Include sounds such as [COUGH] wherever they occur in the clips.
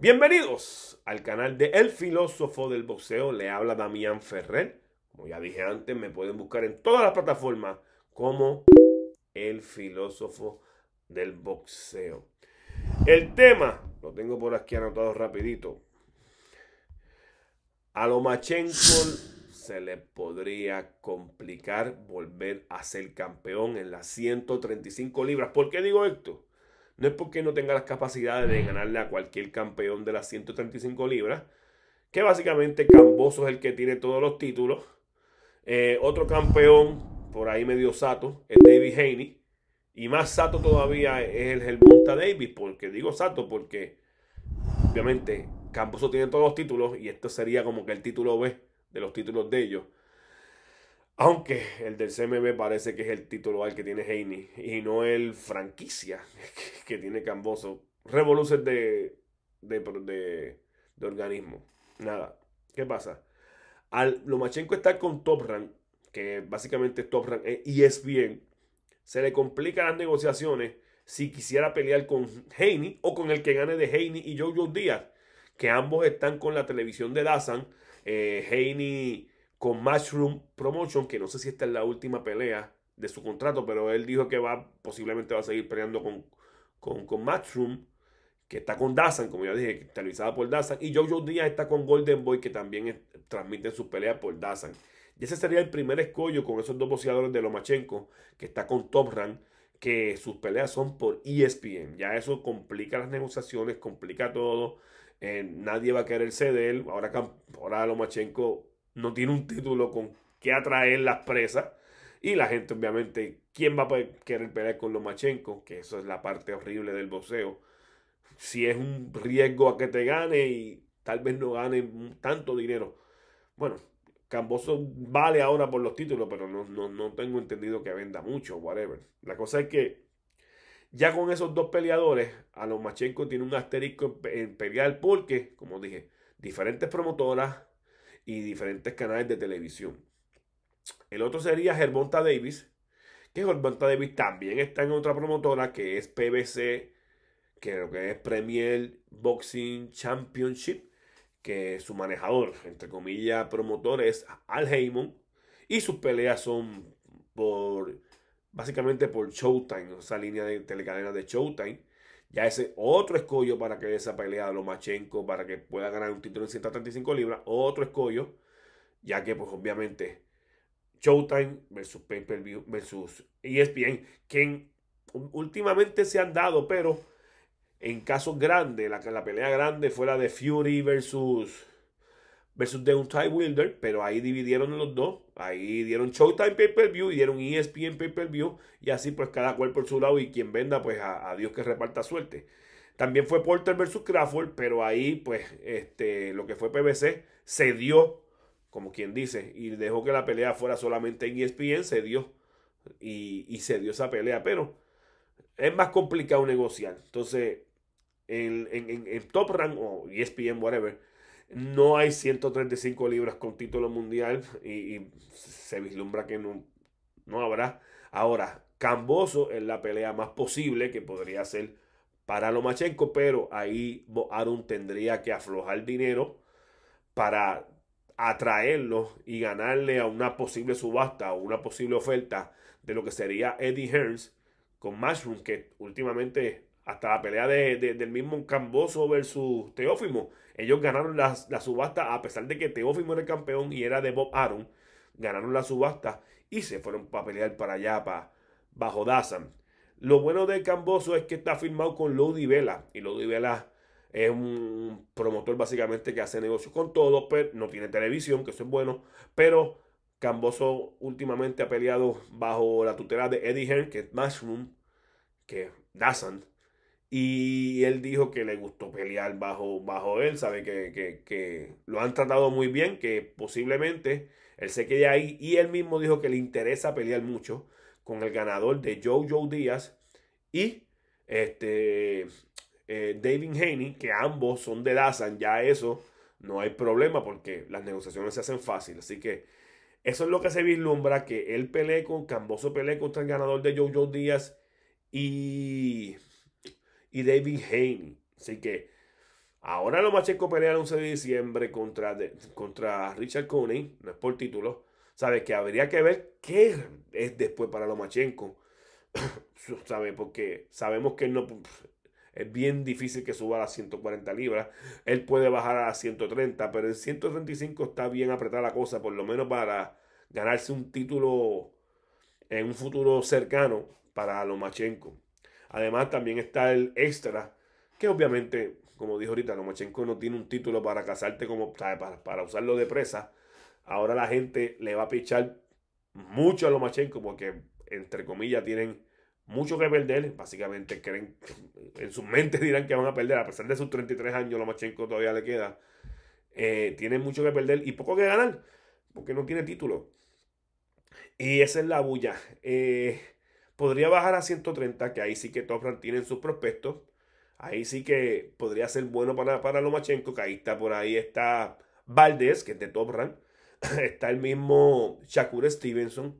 Bienvenidos al canal de El Filósofo del Boxeo. Le habla Damián Ferrer. Como ya dije antes, me pueden buscar en todas las plataformas como El Filósofo del Boxeo. El tema, lo tengo por aquí anotado rapidito. A Lomachenko se le podría complicar volver a ser campeón en las 135 libras. ¿Por qué digo esto? No es porque no tenga las capacidades de ganarle a cualquier campeón de las 135 libras, que básicamente Camboso es el que tiene todos los títulos. Eh, otro campeón, por ahí medio sato, es David Haney. Y más sato todavía es el Helmuta Davis, porque digo sato porque obviamente Camboso tiene todos los títulos y esto sería como que el título B de los títulos de ellos. Aunque el del CMB parece que es el título al que tiene Heini y no el franquicia [LAUGHS] que tiene Camboso. Revoluciones de, de, organismo. Nada. ¿Qué pasa? Al Lomachenko está con Top Rank, que básicamente es Top Rank eh, y es bien. Se le complican las negociaciones si quisiera pelear con Heini o con el que gane de Heini y Jojo Díaz, que ambos están con la televisión de Dazan. Eh, Heini con Mushroom Promotion, que no sé si esta es la última pelea de su contrato, pero él dijo que va posiblemente va a seguir peleando con, con, que está con Dazan, como ya dije, televisada por Dazan, y Jojo Díaz está con Golden Boy, que también transmite sus peleas por Dazan. Y ese sería el primer escollo con esos dos boxeadores de Lomachenko, que está con Top Rank, que sus peleas son por ESPN. Ya eso complica las negociaciones, complica todo. Eh, nadie va a querer ceder. Ahora, ahora Lomachenko no tiene un título con que atraer las presas. Y la gente, obviamente, ¿quién va a querer pelear con Lomachenko? Que eso es la parte horrible del boxeo. Si es un riesgo a que te gane y tal vez no gane tanto dinero. Bueno, Camboso vale ahora por los títulos, pero no, tengo entendido que venda mucho, whatever. La cosa es que ya con esos dos peleadores, a Lomachenko tiene un asterisco en pelear porque, como dije, diferentes promotoras, y diferentes canales de televisión. El otro sería Germonta Davis, que Germonta Davis también está en otra promotora que es PBC, que lo que es Premier Boxing Championship, que su manejador, entre comillas, promotor es Al Heyman, y sus peleas son por básicamente por Showtime, esa línea de telecadenas de Showtime. Ya ese otro escollo para que esa pelea de Lomachenko, para que pueda ganar un título en 135 libras, otro escollo, ya que pues obviamente Showtime versus Pay Per View versus ESPN, que últimamente se han dado, pero en casos grandes, la, la pelea grande fue la de Fury versus versus de un Wilder, pero ahí dividieron los dos. Ahí dieron Showtime Pay-Per-View y dieron ESPN Pay-Per-View. Y así pues cada cual por su lado y quien venda pues a, Dios que reparta suerte. También fue Porter versus Crawford, pero ahí pues este, lo que fue PBC se dio, como quien dice, y dejó que la pelea fuera solamente en ESPN, se dio. Y, se dio esa pelea, pero es más complicado negociar. Entonces, en, en, en Top Rank o ESPN, whatever, no hay 135 libras con título mundial y, se vislumbra que no, no habrá. Ahora, Camboso es la pelea más posible que podría ser para Lomachenko, pero ahí Aaron tendría que aflojar dinero para atraerlo y ganarle a una posible subasta o una posible oferta de lo que sería Eddie Hearns con Mushroom, que últimamente hasta la pelea de, del mismo Camboso versus Teófimo. Ellos ganaron la, subasta a pesar de que Teófimo era el campeón y era de Bob Aaron. Ganaron la subasta y se fueron para pelear para allá, para bajo Dazan. Lo bueno de Camboso es que está firmado con Lodi Vela. Y Lodi Vela es un promotor básicamente que hace negocios con todos, pero no tiene televisión, que eso es bueno. Pero Camboso últimamente ha peleado bajo la tutela de Eddie Hearn, que es Mushroom, que es Dazan y él dijo que le gustó pelear bajo, bajo él, sabe que, lo han tratado muy bien, que posiblemente él se quede ahí. Y él mismo dijo que le interesa pelear mucho con el ganador de Joe Joe Díaz y este, eh, David Haney, que ambos son de Dazan, ya eso no hay problema porque las negociaciones se hacen fácil. Así que eso es lo que se vislumbra, que él pelee con, Camboso pelee contra el ganador de Jojo Díaz y y David Haney. Así que ahora lo pelea el 11 de diciembre contra, contra Richard Cooney, no es por título. ¿Sabes? Que habría que ver qué es después para Lomachenko. [COUGHS] ¿Sabes? Porque sabemos que no. Es bien difícil que suba a las 140 libras. Él puede bajar a las 130, pero en 135 está bien apretada la cosa, por lo menos para ganarse un título en un futuro cercano para Lomachenko. Además, también está el extra, que obviamente, como dijo ahorita, Lomachenko no tiene un título para casarte como para, para usarlo de presa. Ahora la gente le va a pichar mucho a Lomachenko porque, entre comillas, tienen mucho que perder. Básicamente creen, [LAUGHS] en sus mentes dirán que van a perder. A pesar de sus 33 años, Lomachenko todavía le queda. Eh, tienen mucho que perder y poco que ganar porque no tiene título. Y esa es la bulla. Eh, Podría bajar a 130, que ahí sí que Topran tiene sus prospectos. Ahí sí que podría ser bueno para, Lomachenko, que ahí está, por ahí está Valdés, que es de Topran. [LAUGHS] está el mismo Shakur Stevenson.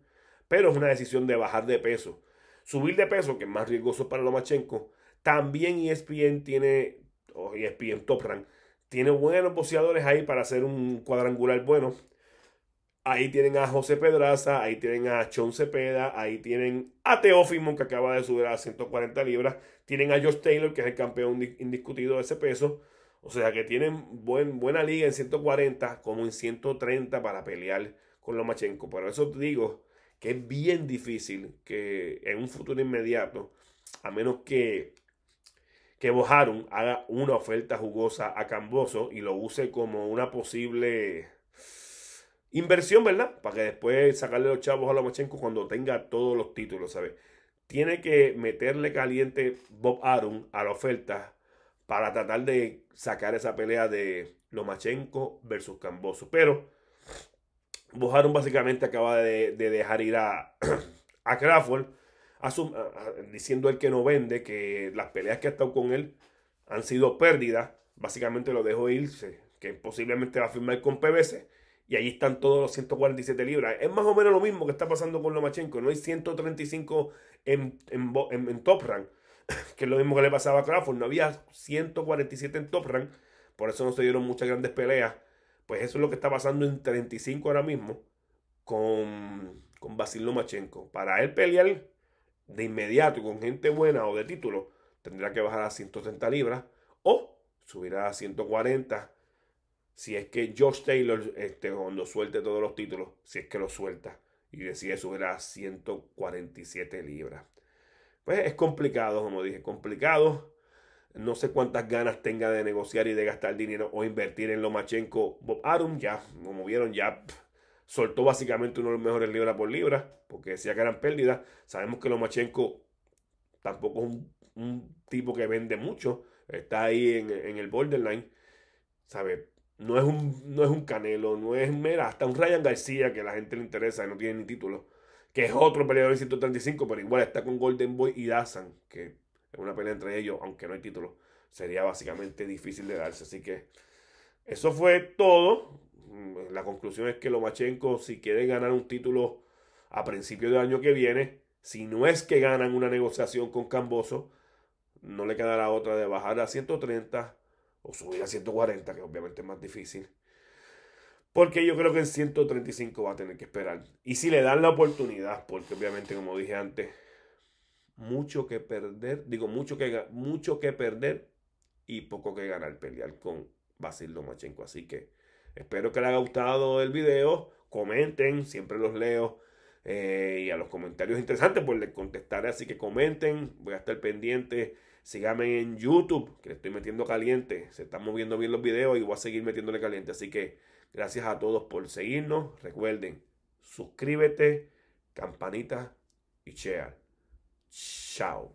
Pero es una decisión de bajar de peso. Subir de peso, que es más riesgoso para Lomachenko. También ESPN tiene, o ESPN Topran, tiene buenos boxeadores ahí para hacer un cuadrangular bueno. Ahí tienen a José Pedraza, ahí tienen a Chon Cepeda, ahí tienen a Teófimo, que acaba de subir a 140 libras. Tienen a Josh Taylor, que es el campeón indiscutido de ese peso. O sea que tienen buen, buena liga en 140 como en 130 para pelear con Lomachenko. Por eso te digo que es bien difícil que en un futuro inmediato, a menos que, que Bojarum haga una oferta jugosa a Camboso y lo use como una posible Inversión, ¿verdad? Para que después sacarle los chavos a Lomachenko cuando tenga todos los títulos, ¿sabes? Tiene que meterle caliente Bob Arum a la oferta para tratar de sacar esa pelea de Lomachenko versus Camboso. Pero Bob Arum básicamente acaba de, dejar ir a, [CLEARS THROAT] Crawford diciendo él que no vende, que las peleas que ha estado con él han sido pérdidas. Básicamente lo dejó irse, que posiblemente va a firmar con PBC y ahí están todos los 147 libras. Es más o menos lo mismo que está pasando con Lomachenko. No hay 135 en, en, Top Rank, [LAUGHS] que es lo mismo que le pasaba a Crawford. No había 147 en Top Rank, por eso no se dieron muchas grandes peleas. Pues eso es lo que está pasando en 35 ahora mismo con, con Basil Lomachenko. Para él pelear de inmediato con gente buena o de título, tendrá que bajar a 130 libras o subirá a 140 si es que George Taylor, este, cuando suelte todos los títulos, si es que lo suelta y decide eso era 147 libras. Pues es complicado, como dije, complicado. No sé cuántas ganas tenga de negociar y de gastar dinero o invertir en Lomachenko. Bob Arum ya, como vieron, ya soltó básicamente uno de los mejores libras por libra, porque decía que eran pérdidas. Sabemos que Lomachenko tampoco es un, tipo que vende mucho, está ahí en, en el borderline. sabes no es, un, no es un Canelo, no es, mera. hasta un Ryan García que a la gente le interesa y no tiene ni título. Que es otro peleador de 135, pero igual está con Golden Boy y Dazan, que es una pelea entre ellos, aunque no hay título. Sería básicamente difícil de darse. Así que eso fue todo. Mm, la conclusión es que Lomachenko, si quiere ganar un título a principios del año que viene, si no es que ganan una negociación con Camboso, no le quedará otra de bajar a 130 o subir a 140, que obviamente es más difícil. Porque yo creo que en 135 va a tener que esperar. Y si le dan la oportunidad, porque obviamente, como dije antes, mucho que perder, digo, mucho que, mucho que perder y poco que ganar pelear con Basil Lomachenko. Así que espero que les haya gustado el video. Comenten, siempre los leo. Eh, y a los comentarios interesantes, pues les contestaré. Así que comenten, voy a estar pendiente. Síganme en YouTube, que le estoy metiendo caliente. Se están moviendo bien los videos y voy a seguir metiéndole caliente. Así que gracias a todos por seguirnos. Recuerden, suscríbete, campanita y share. Chao.